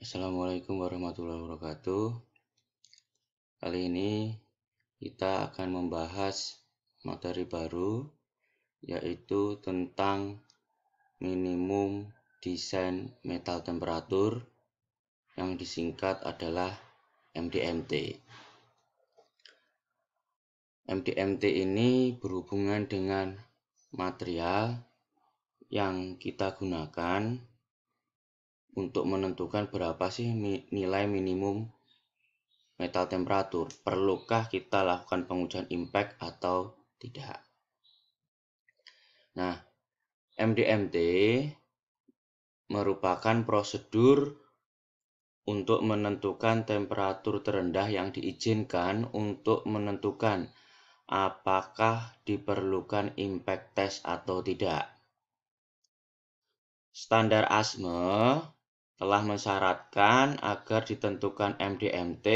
Assalamualaikum warahmatullahi wabarakatuh. Kali ini kita akan membahas materi baru yaitu tentang minimum desain metal temperatur yang disingkat adalah MDMT. MDMT ini berhubungan dengan material yang kita gunakan untuk menentukan berapa sih nilai minimum metal temperatur. Perlukah kita lakukan pengujian impact atau tidak? Nah, MDMT merupakan prosedur untuk menentukan temperatur terendah yang diizinkan untuk menentukan apakah diperlukan impact test atau tidak. Standar asme telah mensyaratkan agar ditentukan MDMT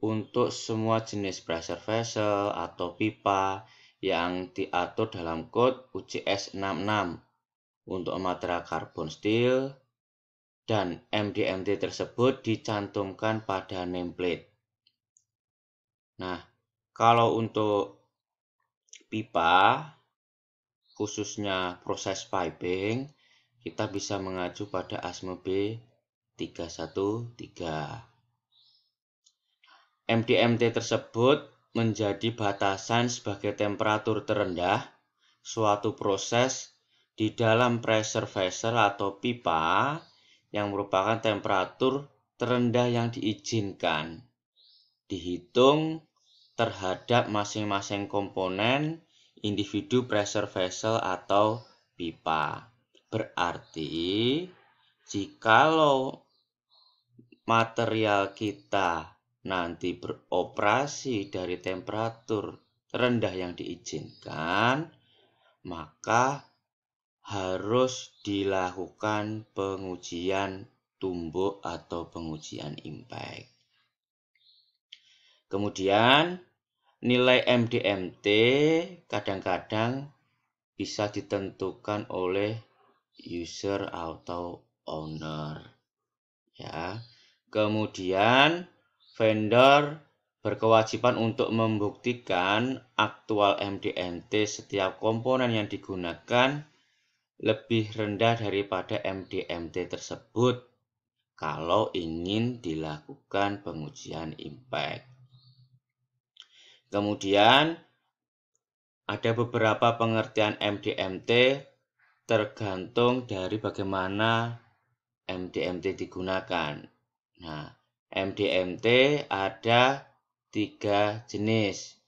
untuk semua jenis pressure vessel atau pipa yang diatur dalam kode UCS 66 untuk material karbon steel dan MDMT tersebut dicantumkan pada nameplate. Nah, kalau untuk pipa khususnya proses piping kita bisa mengacu pada asma B313. MDMT tersebut menjadi batasan sebagai temperatur terendah suatu proses di dalam pressure vessel atau pipa yang merupakan temperatur terendah yang diizinkan dihitung terhadap masing-masing komponen individu pressure vessel atau pipa. Berarti jikalau material kita nanti beroperasi dari temperatur rendah yang diizinkan, maka harus dilakukan pengujian tumbuk atau pengujian impact. Kemudian nilai MDMT kadang-kadang bisa ditentukan oleh user atau owner ya. Kemudian vendor berkewajiban untuk membuktikan aktual MDNT setiap komponen yang digunakan lebih rendah daripada MDMT tersebut kalau ingin dilakukan pengujian impact. Kemudian ada beberapa pengertian MDMT tergantung dari bagaimana MDMT digunakan. Nah, MDMT ada tiga jenis,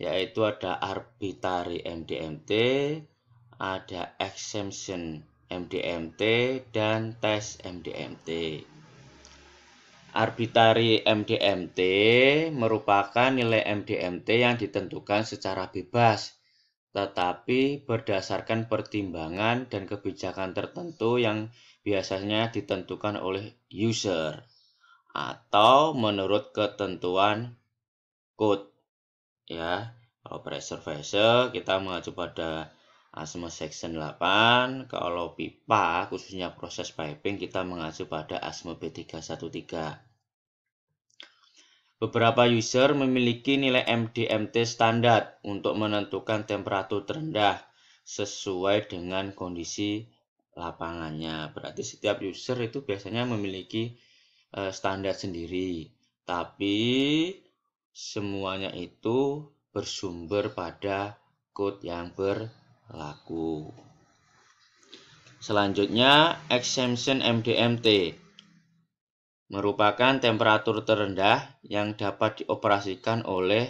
yaitu ada arbitrary MDMT, ada exemption MDMT, dan Test MDMT. Arbitrary MDMT merupakan nilai MDMT yang ditentukan secara bebas tetapi berdasarkan pertimbangan dan kebijakan tertentu yang biasanya ditentukan oleh user atau menurut ketentuan code ya kalau pressure kita mengacu pada asma section 8 kalau pipa khususnya proses piping kita mengacu pada asma B313 Beberapa user memiliki nilai MDMT standar untuk menentukan temperatur terendah sesuai dengan kondisi lapangannya. Berarti setiap user itu biasanya memiliki eh, standar sendiri. Tapi semuanya itu bersumber pada code yang berlaku. Selanjutnya exemption MDMT merupakan temperatur terendah yang dapat dioperasikan oleh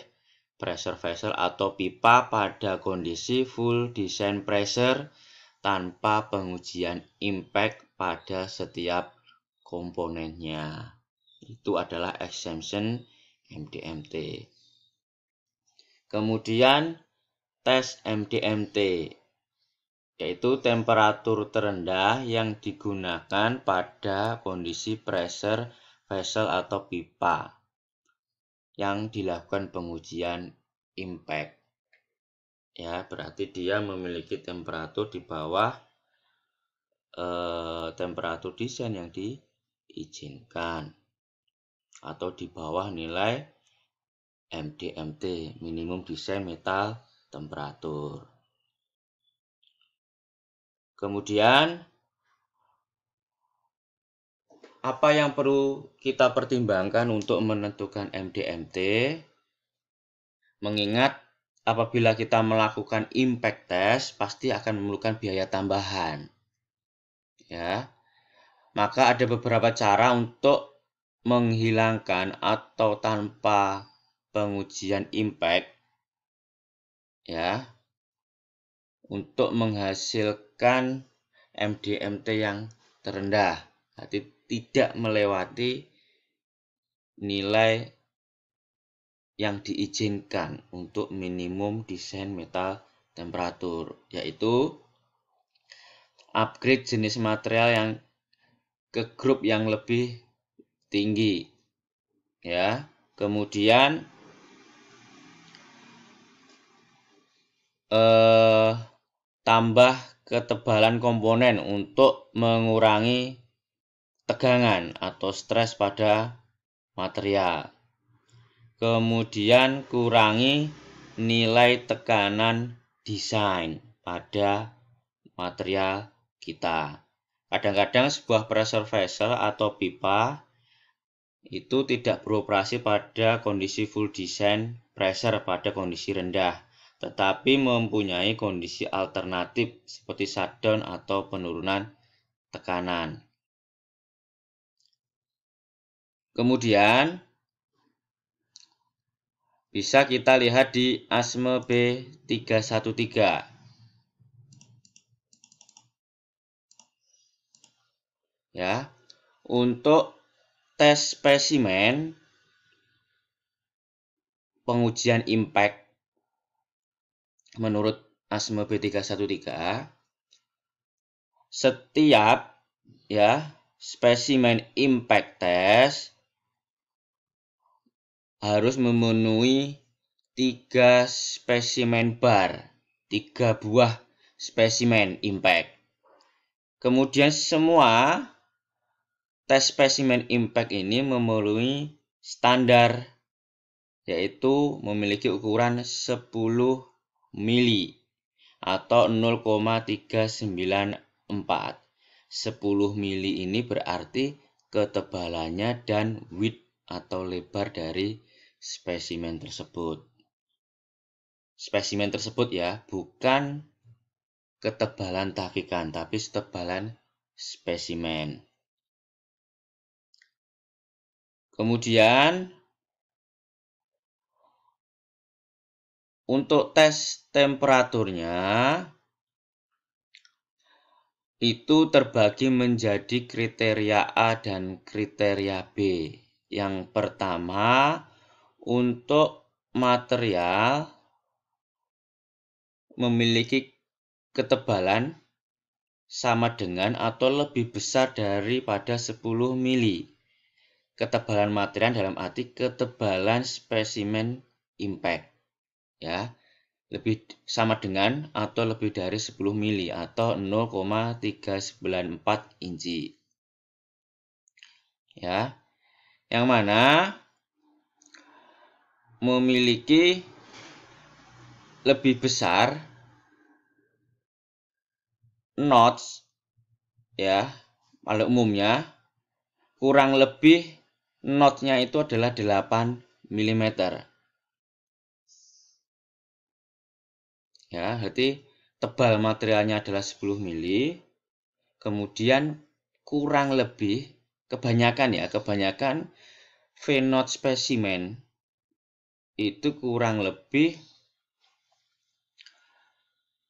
pressure vessel atau pipa pada kondisi full design pressure tanpa pengujian impact pada setiap komponennya. Itu adalah exemption MDMT. Kemudian tes MDMT yaitu temperatur terendah yang digunakan pada kondisi pressure vessel atau pipa yang dilakukan pengujian impact. Ya, berarti dia memiliki temperatur di bawah eh, temperatur desain yang diizinkan atau di bawah nilai MDMT, minimum desain metal temperatur. Kemudian apa yang perlu kita pertimbangkan untuk menentukan MDMT? Mengingat apabila kita melakukan impact test pasti akan memerlukan biaya tambahan. Ya. Maka ada beberapa cara untuk menghilangkan atau tanpa pengujian impact ya untuk menghasilkan MDMT yang terendah. Berarti tidak melewati nilai yang diizinkan untuk minimum desain metal temperatur, yaitu upgrade jenis material yang ke grup yang lebih tinggi. Ya, kemudian eh tambah ketebalan komponen untuk mengurangi tegangan atau stres pada material. Kemudian kurangi nilai tekanan desain pada material kita. Kadang-kadang sebuah pressure vessel atau pipa itu tidak beroperasi pada kondisi full design pressure pada kondisi rendah tetapi mempunyai kondisi alternatif seperti shutdown atau penurunan tekanan. Kemudian bisa kita lihat di ASME B313. Ya. Untuk tes spesimen pengujian impact menurut Asma b 313 setiap ya spesimen impact test harus memenuhi tiga spesimen bar, tiga buah spesimen impact. Kemudian semua tes spesimen impact ini memenuhi standar yaitu memiliki ukuran 10 mili atau 0,394. 10 mili ini berarti ketebalannya dan width atau lebar dari spesimen tersebut. Spesimen tersebut ya, bukan ketebalan takikan, tapi ketebalan spesimen. Kemudian untuk tes temperaturnya itu terbagi menjadi kriteria A dan kriteria B. Yang pertama, untuk material memiliki ketebalan sama dengan atau lebih besar daripada 10 mili. Ketebalan material dalam arti ketebalan spesimen impact ya lebih sama dengan atau lebih dari 10 mili atau 0,394 inci. Ya. Yang mana memiliki lebih besar knots ya pada umumnya kurang lebih knotnya itu adalah 8 mm Ya, berarti tebal materialnya adalah 10 mili. Kemudian kurang lebih kebanyakan ya, kebanyakan v not spesimen itu kurang lebih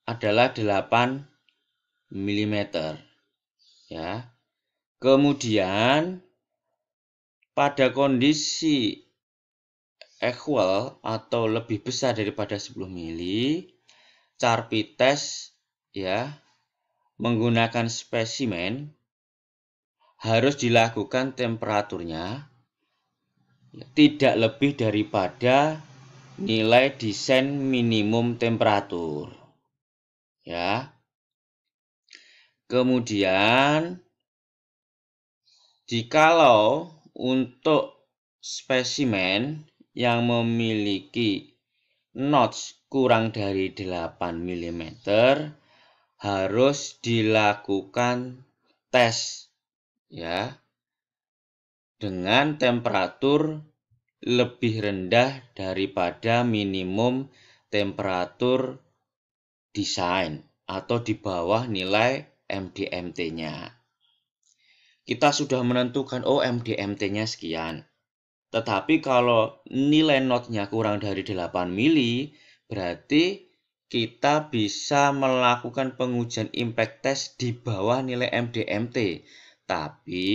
adalah 8 mm. Ya. Kemudian pada kondisi equal atau lebih besar daripada 10 mili Carpi tes ya menggunakan spesimen harus dilakukan temperaturnya ya, tidak lebih daripada nilai desain minimum temperatur ya kemudian jikalau untuk spesimen yang memiliki notch kurang dari 8 mm harus dilakukan tes ya dengan temperatur lebih rendah daripada minimum temperatur desain atau di bawah nilai MDMT-nya. Kita sudah menentukan oh MDMT-nya sekian. Tetapi kalau nilai notnya kurang dari 8 mili, berarti kita bisa melakukan pengujian impact test di bawah nilai MDMT. Tapi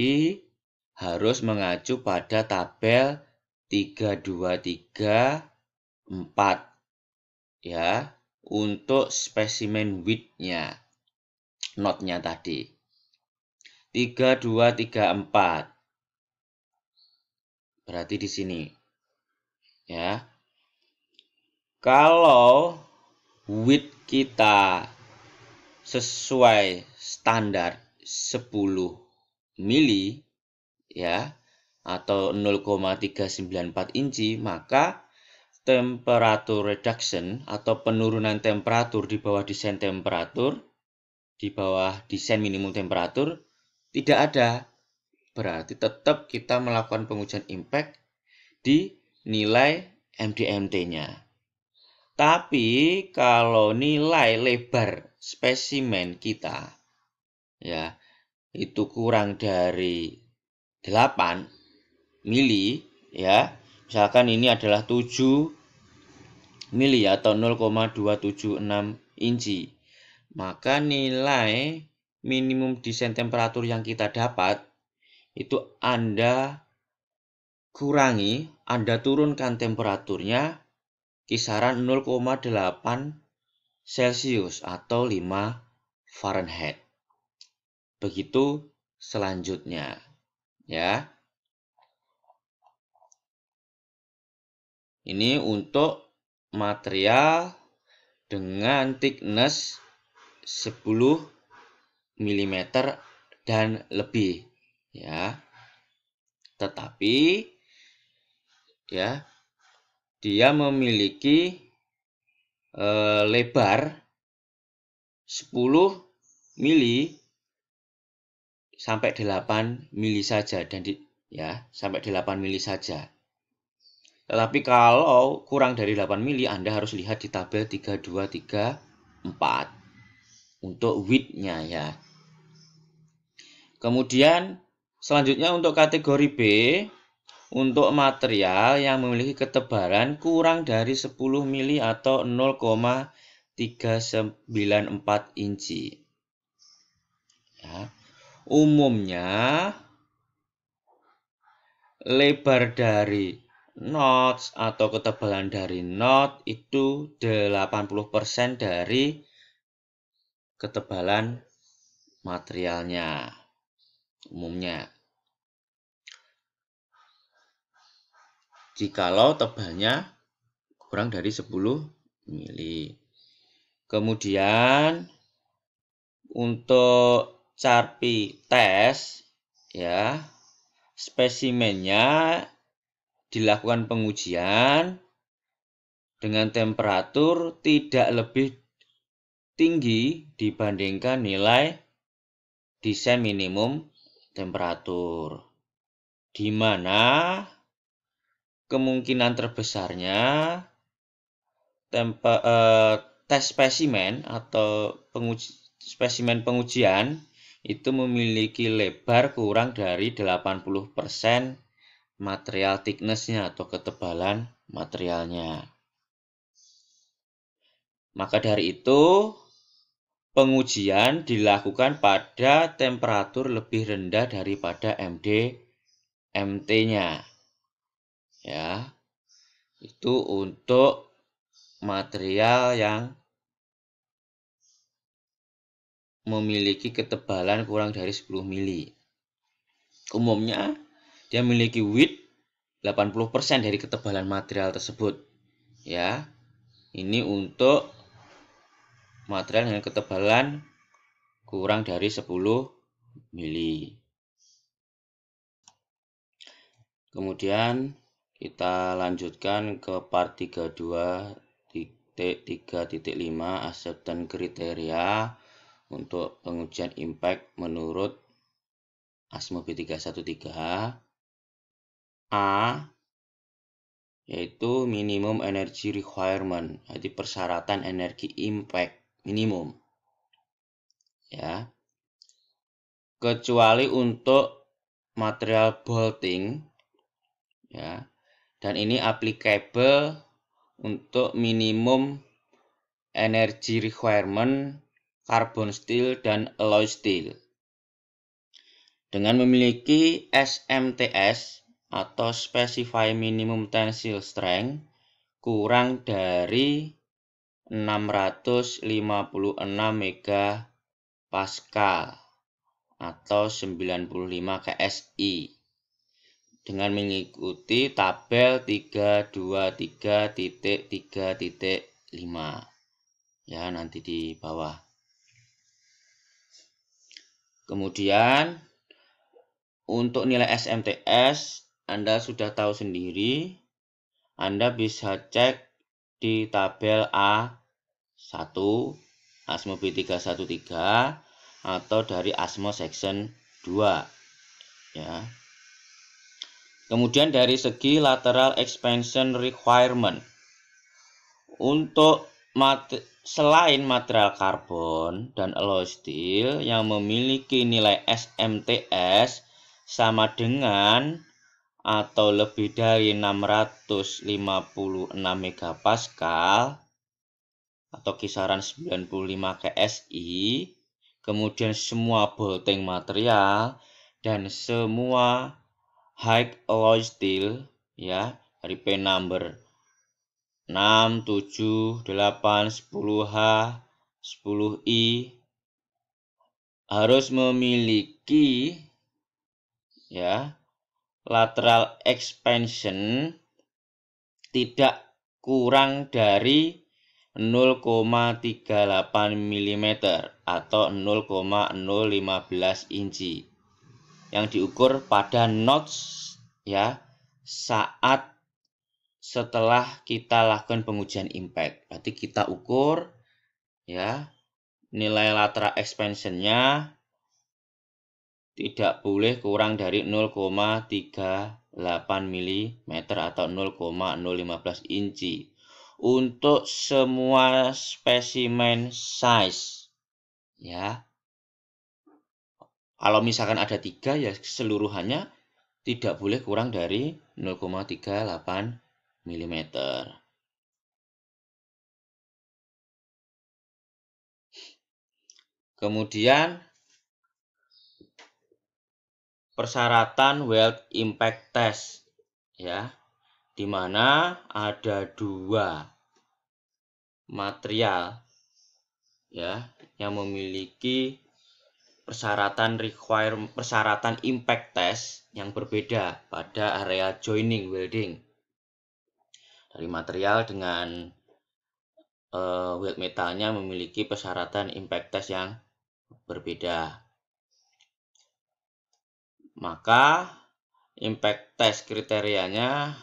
harus mengacu pada tabel 3234 ya untuk spesimen width-nya notnya tadi 3234 Berarti di sini. Ya. Kalau width kita sesuai standar 10 mili ya atau 0,394 inci maka temperatur reduction atau penurunan temperatur di bawah desain temperatur di bawah desain minimum temperatur tidak ada Berarti tetap kita melakukan pengujian impact di nilai MDMT-nya. Tapi kalau nilai lebar spesimen kita ya itu kurang dari 8 mili ya. Misalkan ini adalah 7 mili atau 0,276 inci. Maka nilai minimum desain temperatur yang kita dapat itu Anda kurangi, Anda turunkan temperaturnya kisaran 0,8 Celcius atau 5 Fahrenheit. Begitu selanjutnya, ya. Ini untuk material dengan thickness 10 mm dan lebih ya. Tetapi ya dia memiliki e, lebar 10 mili sampai 8 mili saja dan di, ya sampai 8 mili saja. Tetapi kalau kurang dari 8 mili Anda harus lihat di tabel 3234 untuk width-nya ya. Kemudian Selanjutnya untuk kategori B, untuk material yang memiliki ketebalan kurang dari 10 mili atau 0,394 inci. Ya. Umumnya lebar dari notch atau ketebalan dari notch itu 80% dari ketebalan materialnya umumnya. jikalau tebalnya kurang dari 10 mili. Kemudian untuk carpi tes ya spesimennya dilakukan pengujian dengan temperatur tidak lebih tinggi dibandingkan nilai desain minimum temperatur di mana kemungkinan terbesarnya tempe, uh, tes spesimen atau penguji, spesimen pengujian itu memiliki lebar kurang dari 80% material thicknessnya atau ketebalan materialnya. Maka dari itu, pengujian dilakukan pada temperatur lebih rendah daripada MD MT-nya ya itu untuk material yang memiliki ketebalan kurang dari 10 mili. Umumnya dia memiliki width 80% dari ketebalan material tersebut. Ya. Ini untuk material dengan ketebalan kurang dari 10 mili. Kemudian kita lanjutkan ke part 32.3.5 aset dan kriteria untuk pengujian impact menurut ASMO B313 A yaitu minimum energy requirement, yaitu persyaratan energi impact minimum. Ya. Kecuali untuk material bolting ya dan ini applicable untuk minimum energy requirement carbon steel dan alloy steel. Dengan memiliki SMTS atau Specify Minimum Tensile Strength kurang dari 656 MPa atau 95 KSI dengan mengikuti tabel 323.3.5 ya nanti di bawah kemudian untuk nilai SMTS Anda sudah tahu sendiri Anda bisa cek di tabel A1 ASMO B313 atau dari ASMO section 2 ya Kemudian dari segi lateral expansion requirement untuk mat selain material karbon dan alloy steel yang memiliki nilai SMTS sama dengan atau lebih dari 656 megapascal atau kisaran 95 KSI, kemudian semua bolting material dan semua high alloy steel ya dari P number 6, 7, 8, 10H, 10I harus memiliki ya lateral expansion tidak kurang dari 0,38 mm atau 0,015 inci yang diukur pada notes ya saat setelah kita lakukan pengujian impact. Berarti kita ukur ya nilai lateral expansionnya tidak boleh kurang dari 0,38 mm atau 0,015 inci untuk semua spesimen size ya kalau misalkan ada tiga ya seluruhannya tidak boleh kurang dari 0,38 mm. Kemudian persyaratan Weld impact test ya di mana ada dua material ya yang memiliki persyaratan require persyaratan impact test yang berbeda pada area joining welding dari material dengan uh, weld metalnya memiliki persyaratan impact test yang berbeda maka impact test kriterianya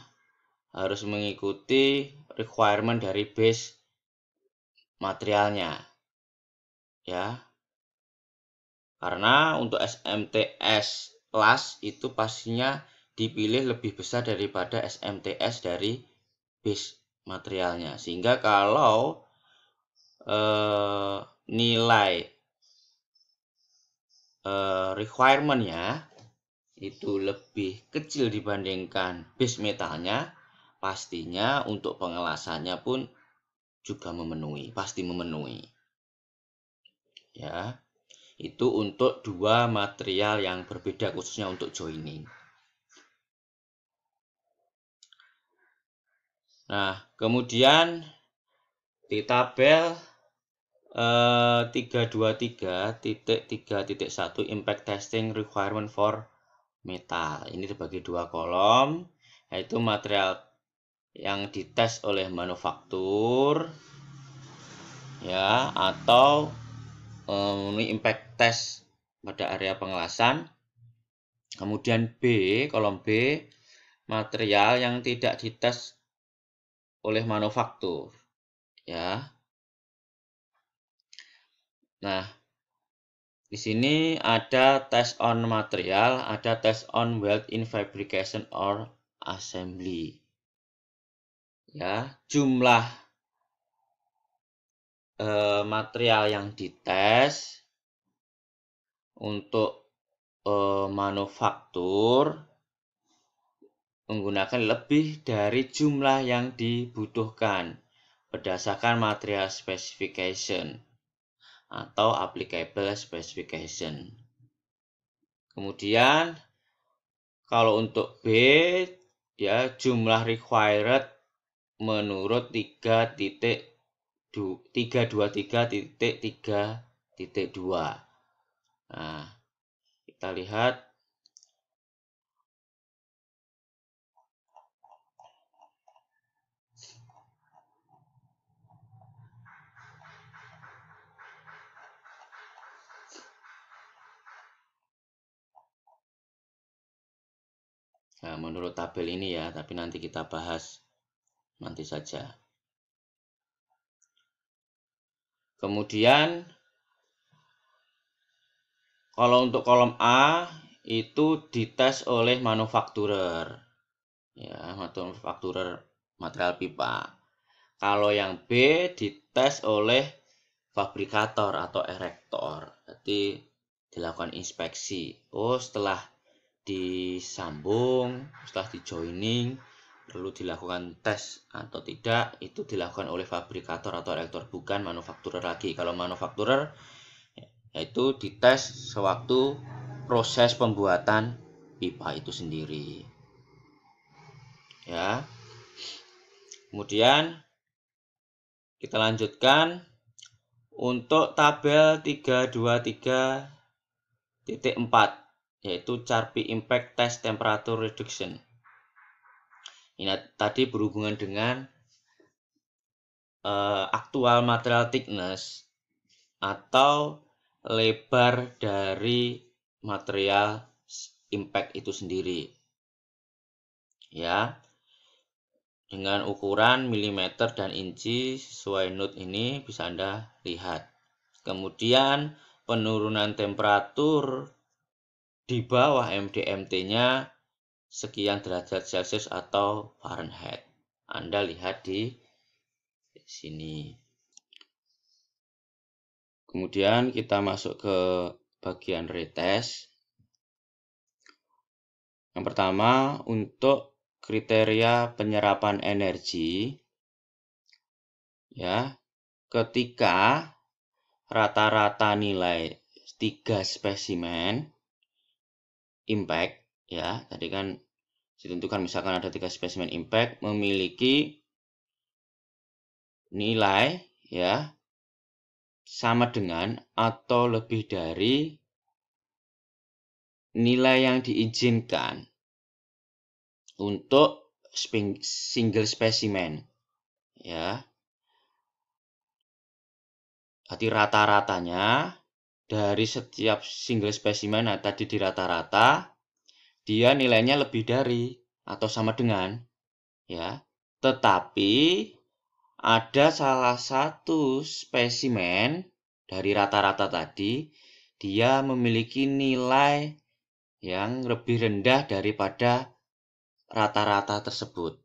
harus mengikuti requirement dari base materialnya ya karena untuk SMTS plus itu pastinya dipilih lebih besar daripada SMTS dari base materialnya. Sehingga kalau eh, nilai eh, requirementnya itu lebih kecil dibandingkan base metalnya, pastinya untuk pengelasannya pun juga memenuhi, pasti memenuhi. Ya itu untuk dua material yang berbeda khususnya untuk joining. Nah, kemudian di tabel eh, 323.3.1 impact testing requirement for metal. Ini terbagi dua kolom, yaitu material yang dites oleh manufaktur ya atau Eh, memenuhi impact test pada area pengelasan. Kemudian B, kolom B, material yang tidak dites oleh manufaktur. Ya. Nah, di sini ada tes on material, ada tes on weld in fabrication or assembly. Ya, jumlah Eh, material yang dites untuk eh, manufaktur menggunakan lebih dari jumlah yang dibutuhkan berdasarkan material specification atau applicable specification. Kemudian kalau untuk B ya jumlah required menurut titik 323.3.2. Nah, kita lihat Nah, menurut tabel ini ya, tapi nanti kita bahas nanti saja. Kemudian kalau untuk kolom A itu dites oleh manufakturer. Ya, manufakturer material pipa. Kalau yang B dites oleh fabrikator atau erektor. Jadi dilakukan inspeksi. Oh, setelah disambung, setelah di perlu dilakukan tes atau tidak itu dilakukan oleh fabrikator atau reaktor bukan manufakturer lagi kalau manufakturer yaitu dites sewaktu proses pembuatan pipa itu sendiri ya kemudian kita lanjutkan untuk tabel 323.4 yaitu Carpi Impact Test Temperature Reduction ini tadi berhubungan dengan uh, aktual material thickness atau lebar dari material impact itu sendiri. Ya. Dengan ukuran milimeter dan inci sesuai note ini bisa Anda lihat. Kemudian penurunan temperatur di bawah MDMT-nya sekian derajat Celcius atau Fahrenheit. Anda lihat di sini. Kemudian kita masuk ke bagian retest. Yang pertama untuk kriteria penyerapan energi ya, ketika rata-rata nilai tiga spesimen impact ya tadi kan ditentukan misalkan ada tiga spesimen impact memiliki nilai ya sama dengan atau lebih dari nilai yang diizinkan untuk single spesimen ya arti rata-ratanya dari setiap single spesimen nah tadi di rata-rata dia nilainya lebih dari atau sama dengan ya. Tetapi ada salah satu spesimen dari rata-rata tadi dia memiliki nilai yang lebih rendah daripada rata-rata tersebut.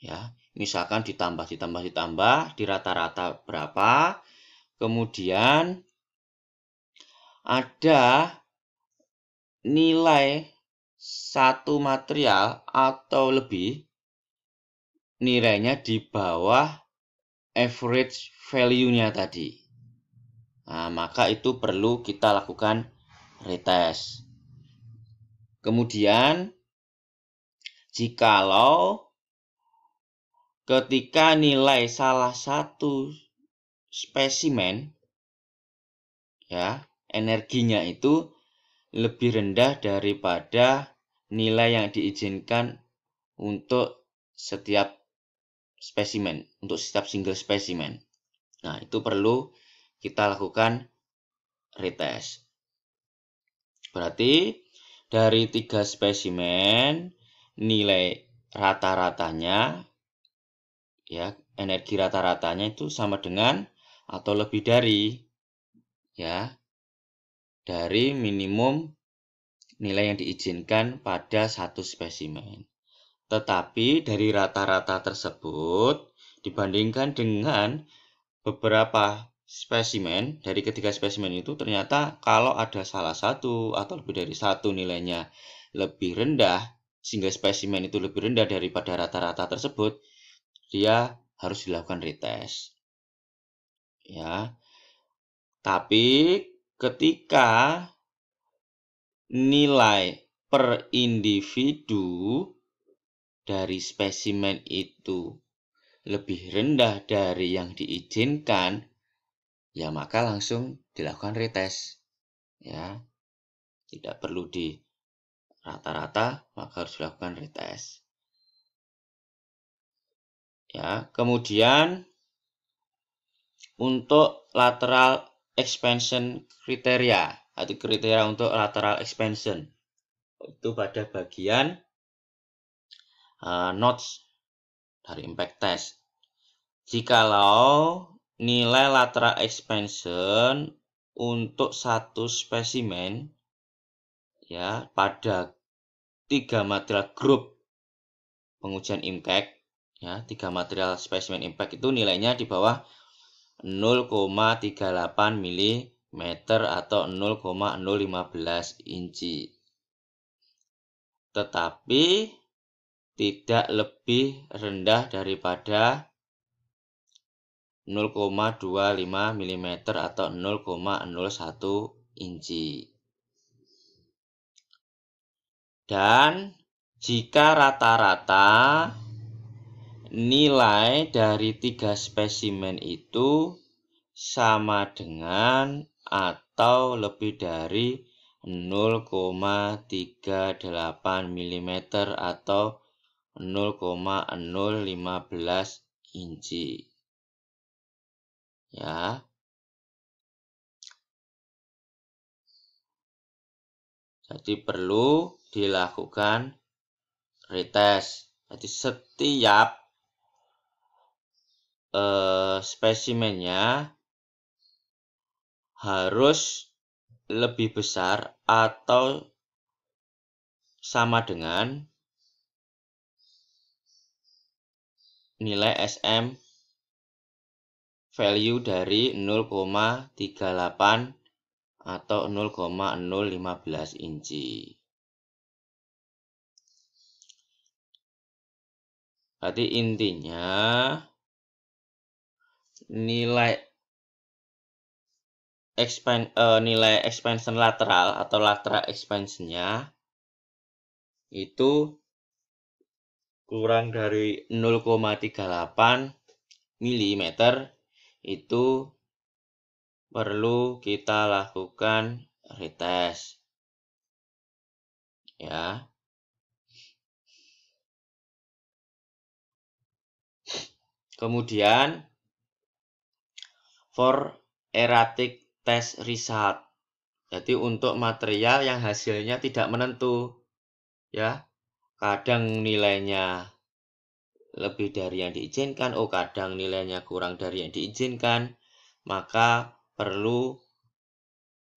Ya, misalkan ditambah ditambah ditambah di rata-rata berapa? Kemudian ada nilai satu material atau lebih nilainya di bawah average value-nya tadi. Nah, maka itu perlu kita lakukan retest. Kemudian, jikalau ketika nilai salah satu spesimen, ya, energinya itu lebih rendah daripada nilai yang diizinkan untuk setiap spesimen, untuk setiap single spesimen. Nah, itu perlu kita lakukan retest. Berarti dari tiga spesimen nilai rata-ratanya ya energi rata-ratanya itu sama dengan atau lebih dari ya dari minimum nilai yang diizinkan pada satu spesimen. Tetapi dari rata-rata tersebut dibandingkan dengan beberapa spesimen dari ketiga spesimen itu ternyata kalau ada salah satu atau lebih dari satu nilainya lebih rendah sehingga spesimen itu lebih rendah daripada rata-rata tersebut dia harus dilakukan retest ya tapi ketika nilai per individu dari spesimen itu lebih rendah dari yang diizinkan, ya maka langsung dilakukan retest. Ya. Tidak perlu di rata-rata, maka harus dilakukan retest. Ya, kemudian untuk lateral expansion kriteria atau kriteria untuk lateral expansion itu pada bagian uh, notes dari impact test. Jikalau nilai lateral expansion untuk satu spesimen ya pada tiga material grup pengujian impact ya tiga material spesimen impact itu nilainya di bawah 0,38 mm atau 0,015 inci. Tetapi tidak lebih rendah daripada 0,25 mm atau 0,01 inci. Dan jika rata-rata nilai dari tiga spesimen itu sama dengan atau lebih dari 0,38 mm atau 0,015 inci. Ya. Jadi perlu dilakukan retest. Jadi setiap eh, spesimennya harus lebih besar atau sama dengan nilai SM value dari 0,38 atau 0,015 inci. Berarti intinya nilai expand uh, eh, nilai expansion lateral atau lateral expansionnya itu kurang dari 0,38 mm itu perlu kita lakukan retest ya kemudian for erratic test result. Jadi untuk material yang hasilnya tidak menentu, ya kadang nilainya lebih dari yang diizinkan, oh kadang nilainya kurang dari yang diizinkan, maka perlu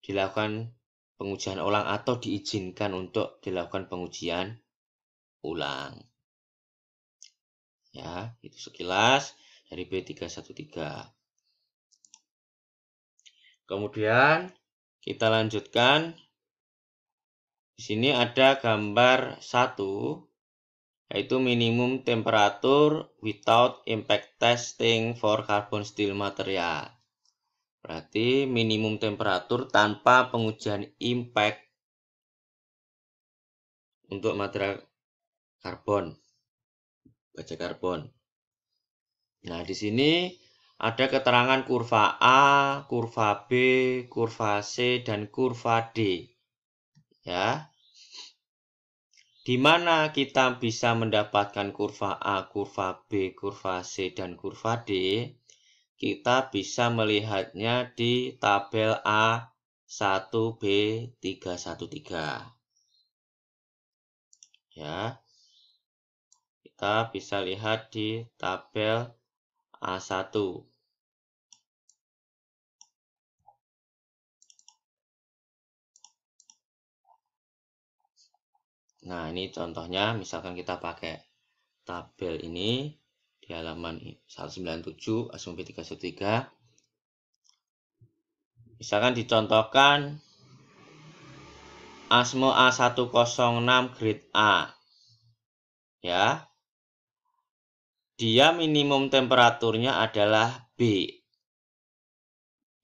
dilakukan pengujian ulang atau diizinkan untuk dilakukan pengujian ulang. Ya, itu sekilas dari B313. Kemudian kita lanjutkan. Di sini ada gambar 1 yaitu minimum temperatur without impact testing for carbon steel material. Berarti minimum temperatur tanpa pengujian impact untuk material karbon, baja karbon. Nah, di sini ada keterangan kurva A, kurva B, kurva C, dan kurva D. Ya. Di mana kita bisa mendapatkan kurva A, kurva B, kurva C, dan kurva D? Kita bisa melihatnya di tabel A1B313. Ya. Kita bisa lihat di tabel A1. Nah, ini contohnya misalkan kita pakai tabel ini di halaman 197 asumsi 313. Misalkan dicontohkan asmo A106 grade A. Ya. Dia minimum temperaturnya adalah B.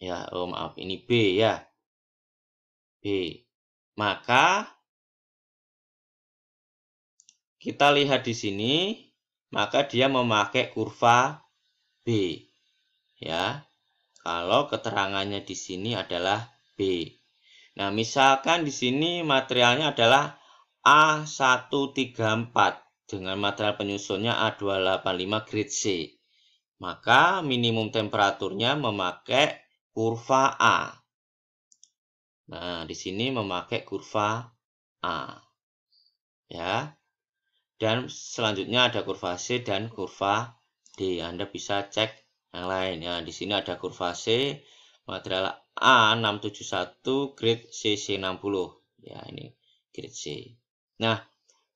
Ya, oh maaf ini B ya. B. Maka kita lihat di sini, maka dia memakai kurva B. Ya. Kalau keterangannya di sini adalah B. Nah, misalkan di sini materialnya adalah A134 dengan material penyusunnya A285 grade C. Maka minimum temperaturnya memakai kurva A. Nah, di sini memakai kurva A. Ya. Dan selanjutnya ada kurva C dan kurva D. Anda bisa cek yang lain. Ya, di sini ada kurva C, material A671, grade CC60. Ya, ini grade C. Nah,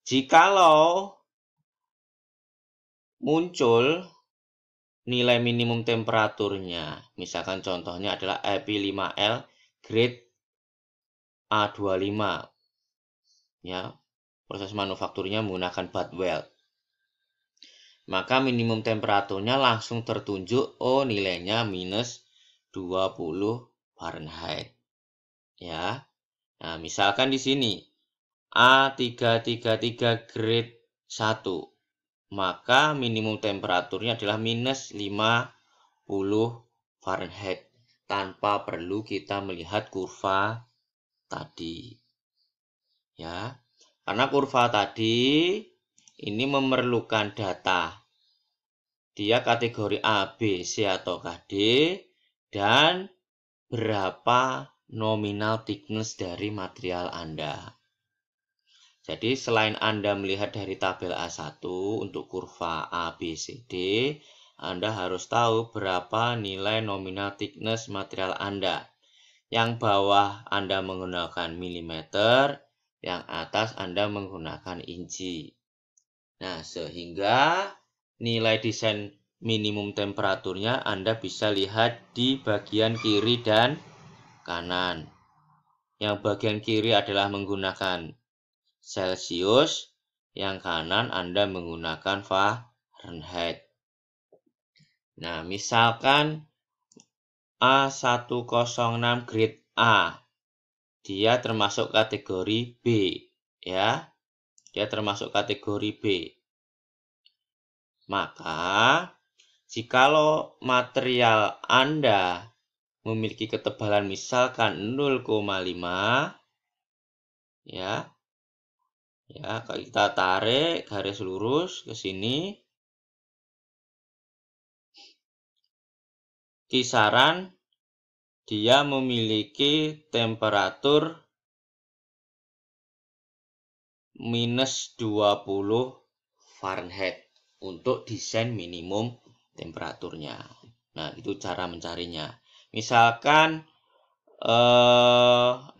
jikalau muncul nilai minimum temperaturnya. Misalkan contohnya adalah EP5L grade A25. Ya, proses manufakturnya menggunakan bad weld. Maka minimum temperaturnya langsung tertunjuk Oh, nilainya minus 20 Fahrenheit. Ya. Nah, misalkan di sini A333 grade 1, maka minimum temperaturnya adalah minus 50 Fahrenheit tanpa perlu kita melihat kurva tadi. Ya. Karena kurva tadi ini memerlukan data. Dia kategori A, B, C atau D dan berapa nominal thickness dari material Anda. Jadi selain Anda melihat dari tabel A1 untuk kurva A, B, C, D, Anda harus tahu berapa nilai nominal thickness material Anda. Yang bawah Anda menggunakan milimeter, yang atas Anda menggunakan inci. Nah, sehingga nilai desain minimum temperaturnya Anda bisa lihat di bagian kiri dan kanan. Yang bagian kiri adalah menggunakan Celsius, yang kanan Anda menggunakan Fahrenheit. Nah, misalkan A106 grade A dia termasuk kategori B ya dia termasuk kategori B maka jikalau material Anda memiliki ketebalan misalkan 0,5 ya ya kita tarik garis lurus ke sini kisaran dia memiliki temperatur minus 20 Fahrenheit untuk desain minimum temperaturnya. Nah, itu cara mencarinya. Misalkan eh, 0,75.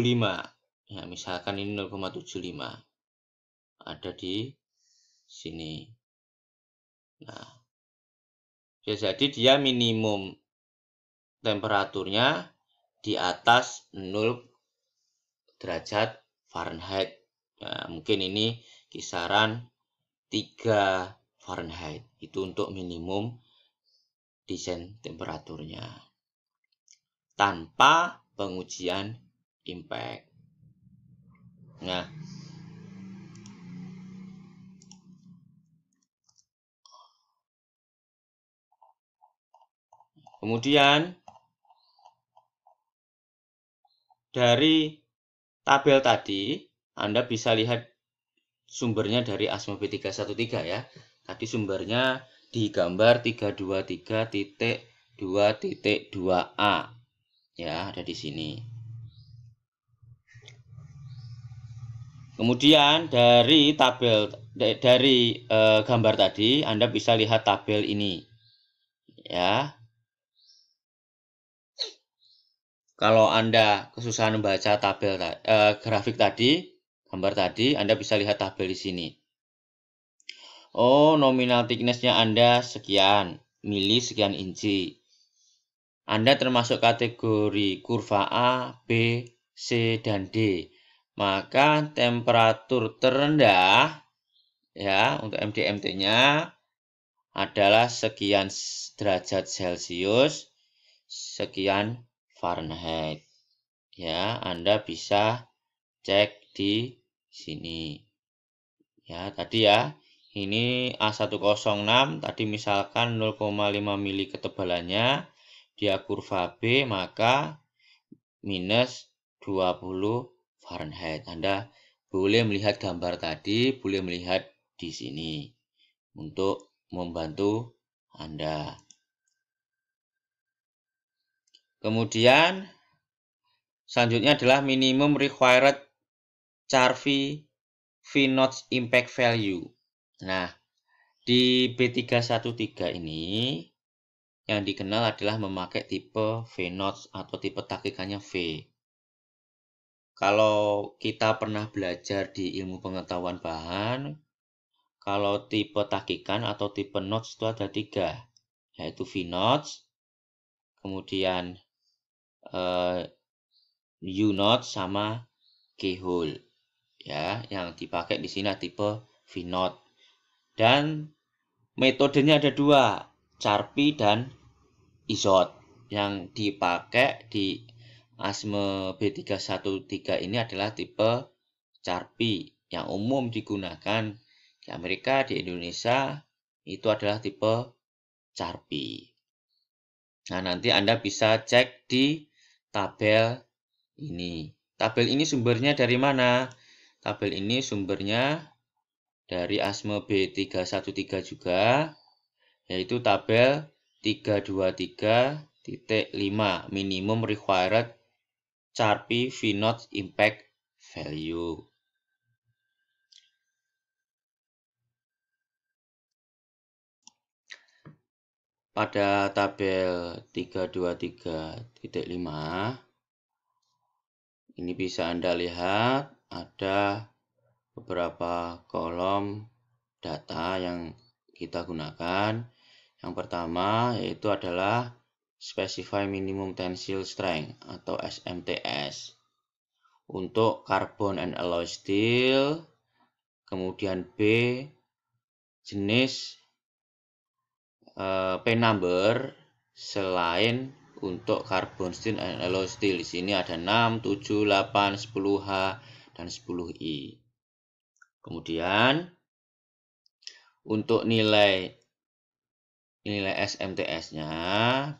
Ya, nah, misalkan ini 0,75. Ada di sini. Nah, jadi dia minimum temperaturnya di atas 0 derajat Fahrenheit. Ya, mungkin ini kisaran 3 Fahrenheit. Itu untuk minimum desain temperaturnya. Tanpa pengujian impact. Nah, kemudian Dari tabel tadi, Anda bisa lihat sumbernya dari asma B313 ya. Tadi sumbernya di gambar 323.2.2a. Ya, ada di sini. Kemudian dari tabel dari eh, gambar tadi Anda bisa lihat tabel ini. Ya. Kalau Anda kesusahan membaca tabel uh, grafik tadi, gambar tadi, Anda bisa lihat tabel di sini. Oh, nominal thickness-nya Anda sekian, mili sekian inci. Anda termasuk kategori kurva A, B, C, dan D. Maka temperatur terendah ya untuk MDMT-nya adalah sekian derajat Celcius, sekian Fahrenheit. Ya, Anda bisa cek di sini. Ya, tadi ya, ini A106 tadi misalkan 0,5 mili ketebalannya, dia kurva B, maka minus 20 Fahrenheit. Anda boleh melihat gambar tadi, boleh melihat di sini untuk membantu Anda. Kemudian selanjutnya adalah minimum required Charvi V-Notch Impact Value. Nah, di B313 ini yang dikenal adalah memakai tipe V-Notch atau tipe takikannya V. Kalau kita pernah belajar di ilmu pengetahuan bahan, kalau tipe takikan atau tipe notch itu ada tiga, yaitu V-Notch, kemudian uh, eh, U not sama keyhole ya yang dipakai di sini tipe V not dan metodenya ada dua Charpy dan Izot yang dipakai di ASME B313 ini adalah tipe Charpy yang umum digunakan di Amerika, di Indonesia itu adalah tipe Charpy. Nah, nanti Anda bisa cek di tabel ini. Tabel ini sumbernya dari mana? Tabel ini sumbernya dari asme B313 juga, yaitu tabel 323.5 minimum required charpy V-not impact value. pada tabel 323.5 ini bisa Anda lihat ada beberapa kolom data yang kita gunakan. Yang pertama yaitu adalah Specify Minimum Tensile Strength atau SMTS untuk carbon and alloy steel, kemudian B jenis Eh, P number selain untuk carbon steel dan alloy steel. Di sini ada 6, 7, 8, 10H, dan 10I. Kemudian untuk nilai nilai SMTS-nya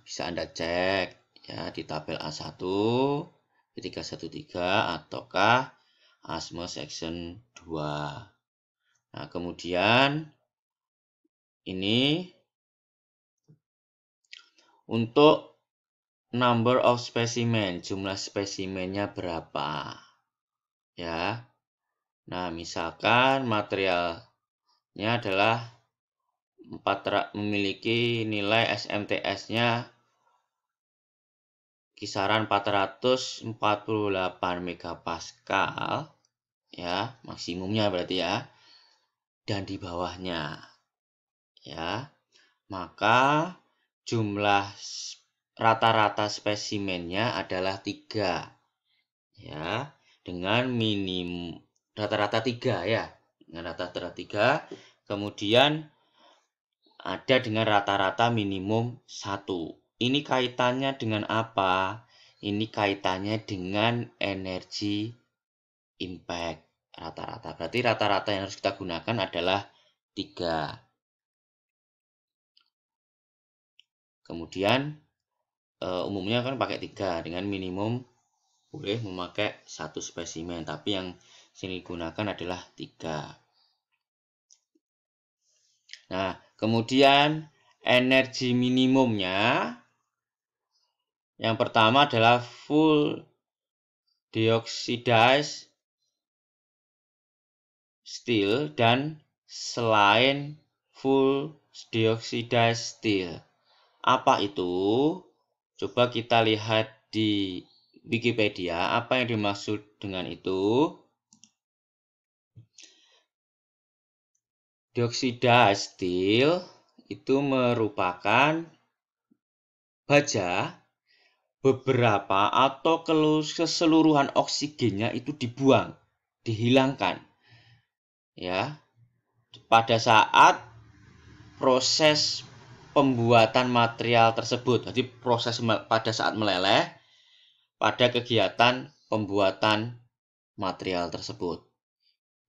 bisa Anda cek ya di tabel A1 ketika 313 ataukah ASME section 2. Nah, kemudian ini untuk number of specimen, jumlah spesimennya berapa? Ya. Nah, misalkan materialnya adalah 4 memiliki nilai SMTS-nya kisaran 448 megapascal ya, maksimumnya berarti ya. Dan di bawahnya ya. Maka jumlah rata-rata spesimennya adalah tiga Ya, dengan minim rata-rata tiga ya. Dengan rata-rata tiga kemudian ada dengan rata-rata minimum satu Ini kaitannya dengan apa? Ini kaitannya dengan energi impact rata-rata. Berarti rata-rata yang harus kita gunakan adalah tiga Kemudian uh, umumnya kan pakai tiga dengan minimum boleh memakai satu spesimen tapi yang sini gunakan adalah tiga. Nah kemudian energi minimumnya yang pertama adalah full dioxidized steel dan selain full dioxidized steel. Apa itu? Coba kita lihat di Wikipedia apa yang dimaksud dengan itu. Dioksida steel itu merupakan baja beberapa atau keseluruhan oksigennya itu dibuang, dihilangkan. Ya. Pada saat proses pembuatan material tersebut. Jadi proses pada saat meleleh pada kegiatan pembuatan material tersebut.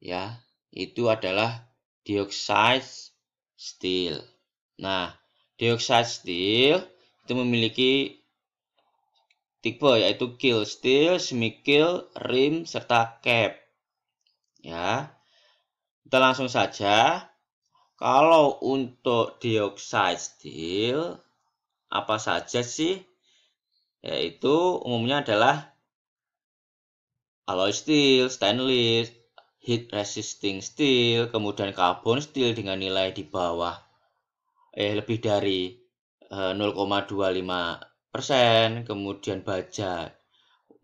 Ya, itu adalah dioxide steel. Nah, dioxide steel itu memiliki tipe yaitu kill steel, semi-kill, rim, serta cap. Ya. Kita langsung saja kalau untuk dioksida steel, apa saja sih? Yaitu umumnya adalah alloy steel, stainless, heat resisting steel, kemudian carbon steel dengan nilai di bawah eh lebih dari 0,25 eh, kemudian baja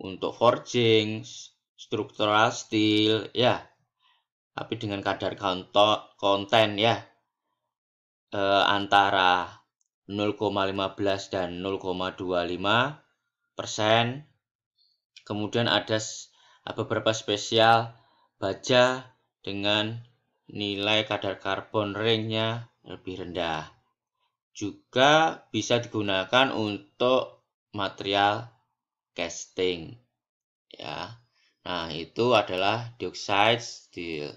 untuk forging, structural steel, ya tapi dengan kadar konten ya eh, antara 0,15 dan 0,25 persen. Kemudian ada eh, beberapa spesial baja dengan nilai kadar karbon ringnya lebih rendah. Juga bisa digunakan untuk material casting. Ya. Nah, itu adalah dioxide steel.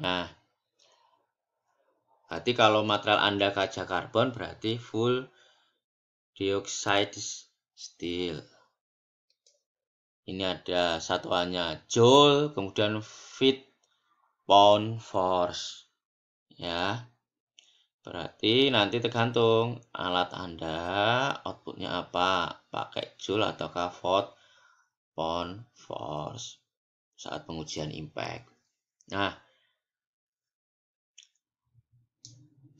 Nah, berarti kalau material Anda kaca karbon berarti full dioxide steel. Ini ada satuannya joule, kemudian feet, pound, force. Ya. Berarti nanti tergantung alat Anda outputnya apa, pakai joule atau volt, pound, force saat pengujian impact. Nah,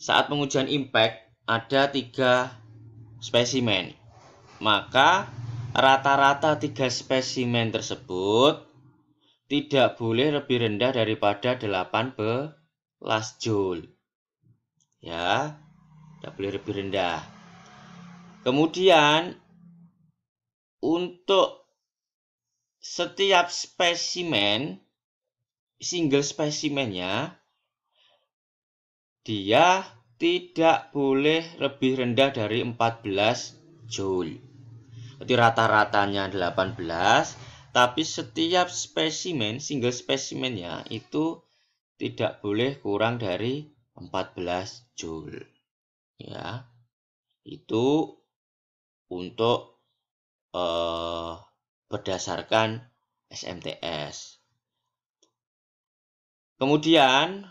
saat pengujian impact ada tiga spesimen. Maka rata-rata tiga spesimen tersebut tidak boleh lebih rendah daripada belas joule. Ya, tidak boleh lebih rendah. Kemudian untuk setiap spesimen single spesimennya dia tidak boleh lebih rendah dari 14 joule. Jadi rata-ratanya 18, tapi setiap spesimen, single spesimennya itu tidak boleh kurang dari 14 joule. Ya. Itu untuk eh, berdasarkan SMTS. Kemudian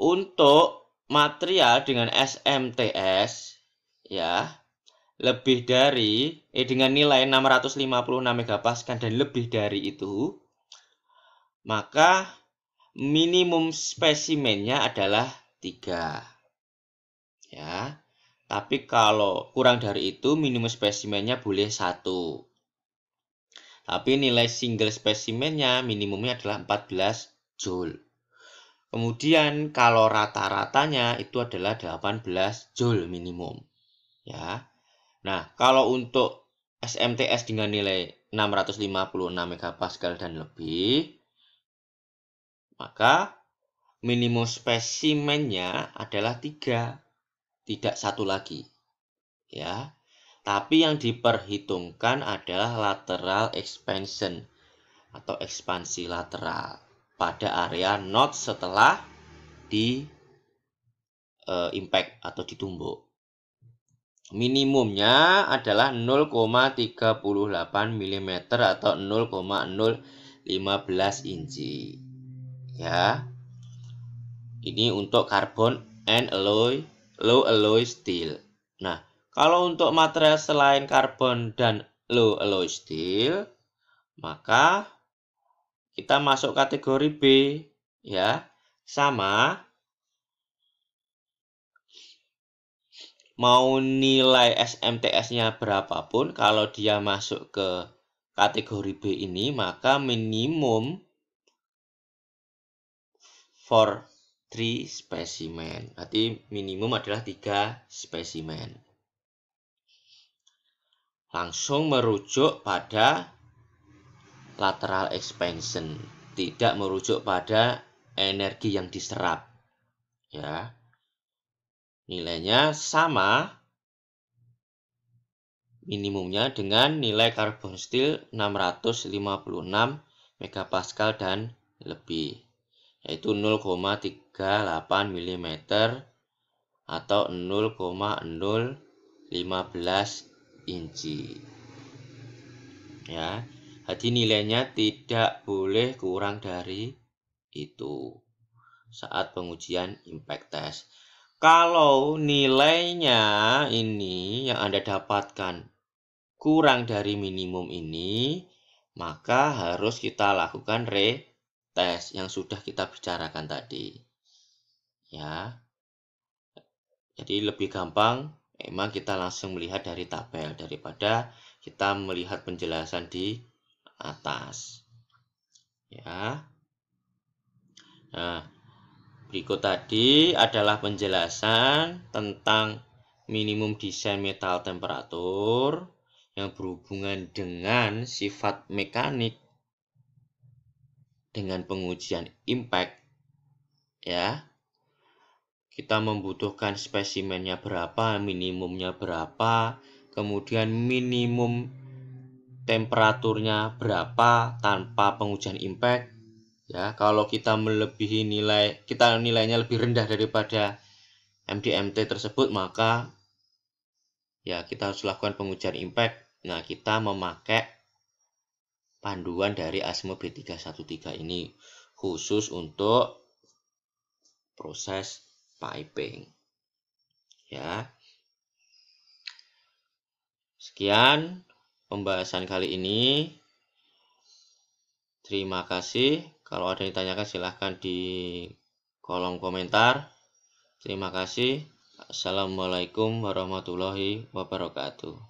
untuk material dengan SMTS ya lebih dari eh dengan nilai 656 megapascal dan lebih dari itu maka minimum spesimennya adalah 3 ya tapi kalau kurang dari itu minimum spesimennya boleh satu tapi nilai single spesimennya minimumnya adalah 14 joule Kemudian kalau rata-ratanya itu adalah 18 joule minimum. Ya. Nah, kalau untuk SMTS dengan nilai 656 megapascal dan lebih, maka minimum spesimennya adalah 3, tidak satu lagi. Ya. Tapi yang diperhitungkan adalah lateral expansion atau ekspansi lateral pada area node setelah di uh, impact atau ditumbuk. Minimumnya adalah 0,38 mm atau 0,015 inci. Ya. Ini untuk karbon and alloy low alloy steel. Nah, kalau untuk material selain karbon dan low alloy steel, maka kita masuk kategori B ya. Sama mau nilai SMTS-nya berapapun kalau dia masuk ke kategori B ini maka minimum for 3 spesimen. Berarti minimum adalah 3 spesimen. Langsung merujuk pada lateral expansion, tidak merujuk pada energi yang diserap. Ya. Nilainya sama minimumnya dengan nilai karbon steel 656 megapascal dan lebih yaitu 0,38 mm atau 0,015 inci ya jadi nilainya tidak boleh kurang dari itu saat pengujian impact test. Kalau nilainya ini yang Anda dapatkan kurang dari minimum ini, maka harus kita lakukan retest yang sudah kita bicarakan tadi. Ya. Jadi lebih gampang emang kita langsung melihat dari tabel daripada kita melihat penjelasan di atas. Ya. Nah, berikut tadi adalah penjelasan tentang minimum desain metal temperatur yang berhubungan dengan sifat mekanik dengan pengujian impact ya kita membutuhkan spesimennya berapa minimumnya berapa kemudian minimum temperaturnya berapa tanpa pengujian impact ya kalau kita melebihi nilai kita nilainya lebih rendah daripada MDMT tersebut maka ya kita harus lakukan pengujian impact nah kita memakai panduan dari ASMO B313 ini khusus untuk proses piping ya sekian pembahasan kali ini. Terima kasih. Kalau ada yang ditanyakan silahkan di kolom komentar. Terima kasih. Assalamualaikum warahmatullahi wabarakatuh.